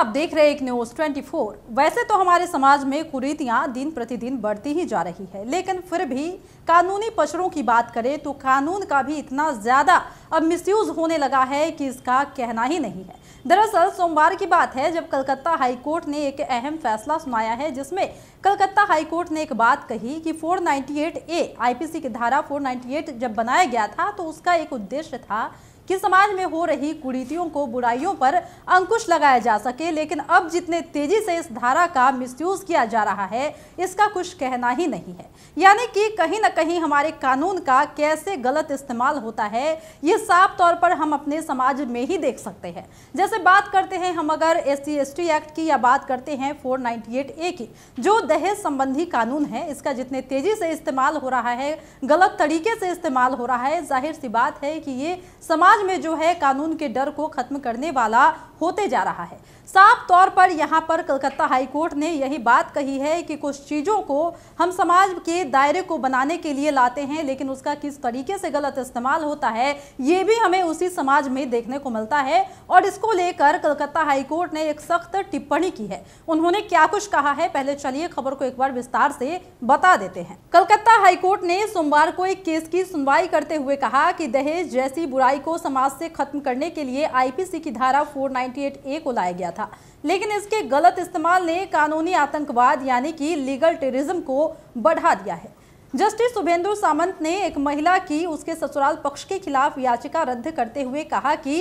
आप देख रहे हैं एक न्यूज़ 24 वैसे तो हमारे समाज में कुरीतियां दिन प्रतिदिन बढ़ती ही जा रही है लेकिन फिर भी कानूनी पशुओं की बात करें तो कानून का भी इतना ज़्यादा अब मिसयूज होने लगा है कि इसका कहना ही नहीं है दरअसल सोमवार की बात है जब कलकत्ता हाईकोर्ट ने एक अहम फैसला सुनाया है जिसमें कलकत्ता हाईकोर्ट ने एक बात कही कि 498 ए आईपीसी की धारा 498 जब बनाया गया था तो उसका एक उद्देश्य था कि समाज में हो रही कुरीतियों को बुराइयों पर अंकुश लगाया जा सके लेकिन अब जितने तेजी से इस धारा का मिसयूज किया जा रहा है इसका कुछ कहना ही नहीं है यानी कि कहीं ना कहीं हमारे कानून का कैसे गलत इस्तेमाल होता है ये साफ तौर पर हम अपने समाज में ही देख सकते हैं जैसे बात करते हैं हम अगर एस सी एक्ट की या बात करते हैं फोर ए की जो दहेज संबंधी कानून है इसका जितने तेजी से इस्तेमाल हो रहा है गलत तरीके से इस्तेमाल हो रहा है जाहिर सी बात है कि ये समाज समाज में जो है कानून के डर को खत्म करने वाला होते जा रहा है साफ तौर पर यहाँ पर कलकत्ता हाईकोर्ट ने यही बात कही है कि कुछ चीज़ों को हम समाज के दायरे को बनाने के लिए लाते हैं लेकिन उसका किस तरीके से गलत इस्तेमाल होता है ये भी हमें उसी समाज में देखने को मिलता है और इसको लेकर कलकत्ता हाईकोर्ट ने एक सख्त टिप्पणी की है उन्होंने क्या कुछ कहा है पहले चलिए खबर को एक बार विस्तार से बता देते हैं कलकत्ता हाईकोर्ट ने सोमवार को एक केस की सुनवाई करते हुए कहा कि दहेज जैसी बुराई को समाज से खत्म करने के लिए आईपीसी की धारा 498 ए को लाया गया था लेकिन इसके गलत इस्तेमाल ने कानूनी आतंकवाद यानी कि लीगल टेररिज्म को बढ़ा दिया है जस्टिस शुभेंदु सामंत ने एक महिला की उसके ससुराल पक्ष के खिलाफ याचिका रद्द करते हुए कहा कि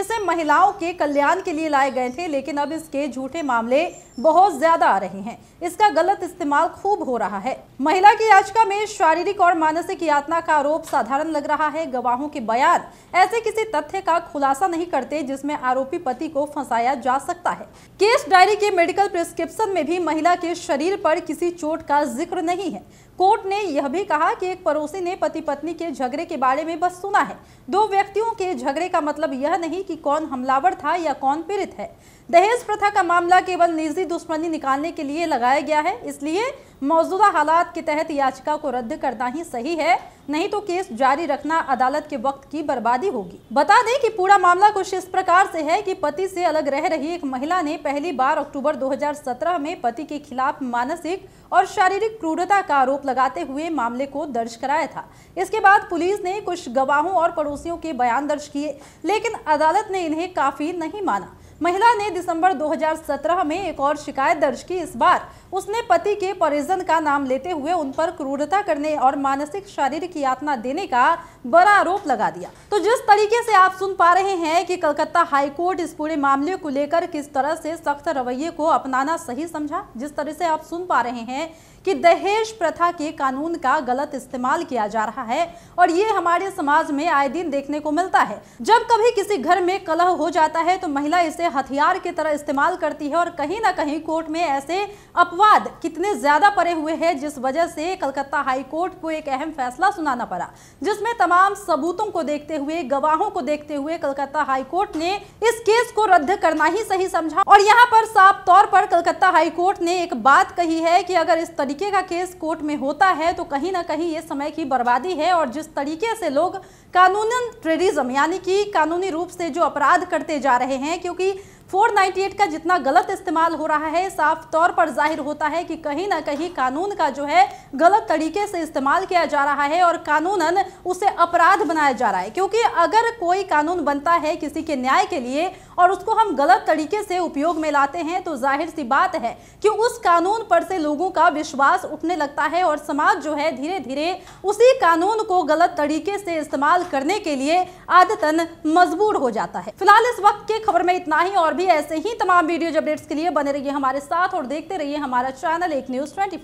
इसे महिलाओं के कल्याण के लिए लाए गए थे लेकिन अब इसके झूठे मामले बहुत ज्यादा आ रहे हैं इसका गलत इस्तेमाल खूब हो रहा है महिला की याचिका में शारीरिक और मानसिक यातना का आरोप साधारण लग रहा है गवाहों के बयान ऐसे किसी तथ्य का खुलासा नहीं करते जिसमें आरोपी पति को फंसाया जा सकता है केस डायरी के मेडिकल प्रिस्क्रिप्शन में भी महिला के शरीर पर किसी चोट का जिक्र नहीं है कोर्ट ने यह भी कहा कि एक पड़ोसी ने पति पत्नी के झगड़े के बारे में बस सुना है दो व्यक्तियों के झगड़े का मतलब यह नहीं कि कौन हमलावर था या कौन पीड़ित है दहेज प्रथा का मामला केवल निजी दुश्मनी निकालने के लिए लगाया गया है इसलिए मौजूदा हालात के तहत याचिका को रद्द करना ही सही है नहीं तो केस जारी रखना अदालत के वक्त की बर्बादी होगी बता दें कि पूरा मामला कुछ इस प्रकार से है कि पति से अलग रह रही एक महिला ने पहली बार अक्टूबर 2017 में पति के खिलाफ मानसिक और शारीरिक क्रूरता का आरोप लगाते हुए मामले को दर्ज कराया था इसके बाद पुलिस ने कुछ गवाहों और पड़ोसियों के बयान दर्ज किए लेकिन अदालत ने इन्हें काफी नहीं माना महिला ने दिसंबर 2017 में एक और शिकायत दर्ज की इस बार उसने पति के परिजन का नाम लेते हुए उन पर क्रूरता करने और मानसिक शारीरिक यातना देने का बड़ा आरोप लगा दिया तो जिस तरीके से आप सुन पा रहे हैं कि कलकत्ता हाईकोर्ट इस पूरे मामले को लेकर किस तरह से सख्त रवैये को अपनाना सही समझा जिस तरह से आप सुन पा रहे हैं कि दहेज प्रथा के कानून का गलत इस्तेमाल किया जा रहा है और ये हमारे समाज में आए दिन देखने को मिलता है जब कभी किसी घर में कलह हो जाता है तो महिला इसे हथियार की तरह इस्तेमाल करती है और कहीं ना कहीं कोर्ट में ऐसे अपवाद कितने ज्यादा पड़े हुए हैं जिस वजह से कलकत्ता हाईकोर्ट को एक अहम फैसला सुनाना पड़ा जिसमें तमाम तमाम सबूतों को देखते हुए गवाहों को देखते हुए कलकत्ता हाईकोर्ट ने इस केस को रद्द करना ही सही समझा और यहाँ पर साफ तौर पर कलकत्ता हाईकोर्ट ने एक बात कही है कि अगर इस तरीके का केस कोर्ट में होता है तो कहीं ना कहीं ये समय की बर्बादी है और जिस तरीके से लोग कानून टेररिज्म यानी कि कानूनी रूप से जो अपराध करते जा रहे हैं क्योंकि 498 का जितना गलत इस्तेमाल हो रहा है साफ तौर पर जाहिर होता है कि कहीं ना कहीं कानून का जो है गलत तरीके से इस्तेमाल किया जा रहा है और कानूनन उसे अपराध बनाया जा रहा है क्योंकि अगर कोई कानून बनता है किसी के न्याय के लिए और उसको हम गलत तरीके से उपयोग में लाते हैं तो जाहिर सी बात है कि उस कानून पर से लोगों का विश्वास उठने लगता है और समाज जो है धीरे धीरे उसी कानून को गलत तरीके से इस्तेमाल करने के लिए आदतन मजबूर हो जाता है फिलहाल इस वक्त के खबर में इतना ही और और भी ऐसे ही तमाम वीडियो अपडेट्स के लिए बने रहिए हमारे साथ और देखते रहिए हमारा चैनल एक न्यूज़ ट्वेंटी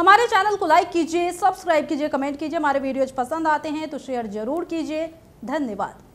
हमारे चैनल को लाइक कीजिए सब्सक्राइब कीजिए कमेंट कीजिए हमारे वीडियोज पसंद आते हैं तो शेयर जरूर कीजिए धन्यवाद